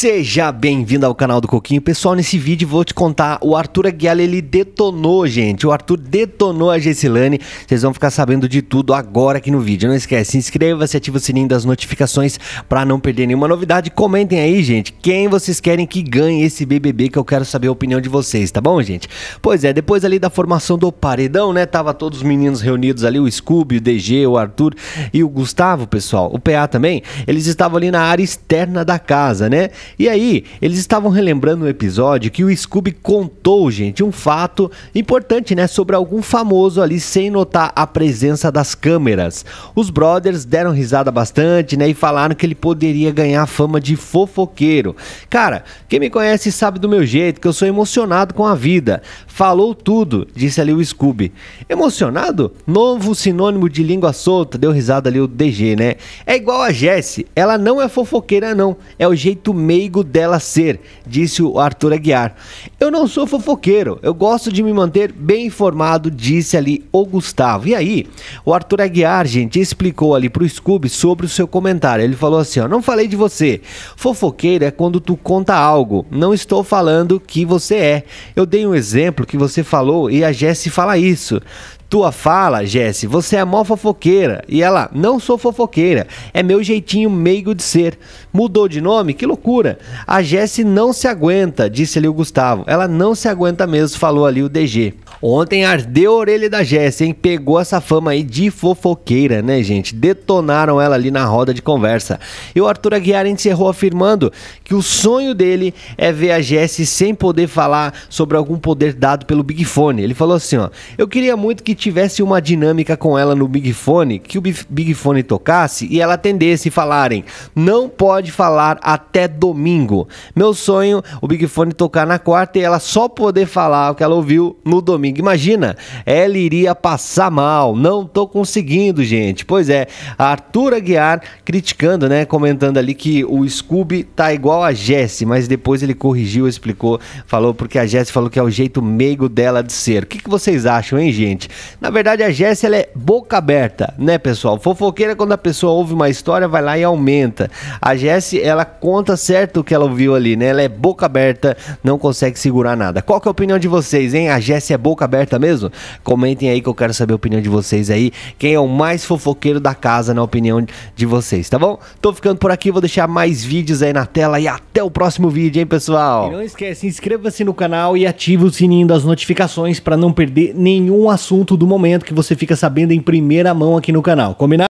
Seja bem-vindo ao canal do Coquinho. Pessoal, nesse vídeo vou te contar, o Arthur Aguiar, ele detonou, gente. O Arthur detonou a Gessilane. Vocês vão ficar sabendo de tudo agora aqui no vídeo. Não esquece, inscreva-se, ativa o sininho das notificações para não perder nenhuma novidade. Comentem aí, gente, quem vocês querem que ganhe esse BBB que eu quero saber a opinião de vocês, tá bom, gente? Pois é, depois ali da formação do paredão, né, tava todos os meninos reunidos ali, o Scooby, o DG, o Arthur e o Gustavo, pessoal, o PA também. Eles estavam ali na área externa da casa, né? E aí, eles estavam relembrando um episódio que o Scooby contou, gente, um fato importante, né, sobre algum famoso ali sem notar a presença das câmeras. Os brothers deram risada bastante, né, e falaram que ele poderia ganhar fama de fofoqueiro. Cara, quem me conhece sabe do meu jeito que eu sou emocionado com a vida. Falou tudo, disse ali o Scooby. Emocionado? Novo sinônimo de língua solta, deu risada ali o DG, né? É igual a Jesse, ela não é fofoqueira não, é o jeito meigo dela ser, disse o Arthur Aguiar. Eu não sou fofoqueiro, eu gosto de me manter bem informado, disse ali o Gustavo. E aí, o Arthur Aguiar, gente, explicou ali pro Scooby sobre o seu comentário. Ele falou assim, ó, não falei de você. Fofoqueiro é quando tu conta algo, não estou falando que você é. Eu dei um exemplo que você falou, e a Jesse fala isso. Tua fala, Jesse, você é mó fofoqueira. E ela, não sou fofoqueira, é meu jeitinho meigo de ser. Mudou de nome? Que loucura. A Jesse não se aguenta, disse ali o Gustavo. Ela não se aguenta mesmo, falou ali o DG. Ontem ardeu a orelha da Jesse, hein? Pegou essa fama aí de fofoqueira, né, gente? Detonaram ela ali na roda de conversa. E o Arthur Aguiar encerrou afirmando que o sonho dele é ver a Jesse sem poder falar sobre algum poder dado pelo Big Fone. Ele falou assim, ó: "Eu queria muito que tivesse uma dinâmica com ela no Big Fone, que o Big Fone tocasse e ela atendesse e falarem: "Não pode falar até domingo". Meu sonho, o Big Fone tocar na quarta e ela só poder falar o que ela ouviu no domingo. Imagina, ela iria passar mal. Não tô conseguindo, gente. Pois é, Arthur Aguiar criticando, né, comentando ali que o Scooby tá igual a Jesse, mas depois ele corrigiu, explicou, falou porque a Jesse falou que é o jeito meigo dela de ser. O que, que vocês acham, hein, gente? Na verdade, a Jéssica ela é boca aberta, né, pessoal? Fofoqueira, quando a pessoa ouve uma história, vai lá e aumenta. A Jéssica, ela conta certo o que ela ouviu ali, né? Ela é boca aberta, não consegue segurar nada. Qual que é a opinião de vocês, hein? A Jéssica é boca aberta mesmo? Comentem aí que eu quero saber a opinião de vocês aí. Quem é o mais fofoqueiro da casa, na opinião de vocês, tá bom? Tô ficando por aqui, vou deixar mais vídeos aí na tela e até o próximo vídeo, hein, pessoal? E não esquece, inscreva-se no canal e ative o sininho das notificações para não perder nenhum assunto do momento que você fica sabendo em primeira mão aqui no canal. Combinado?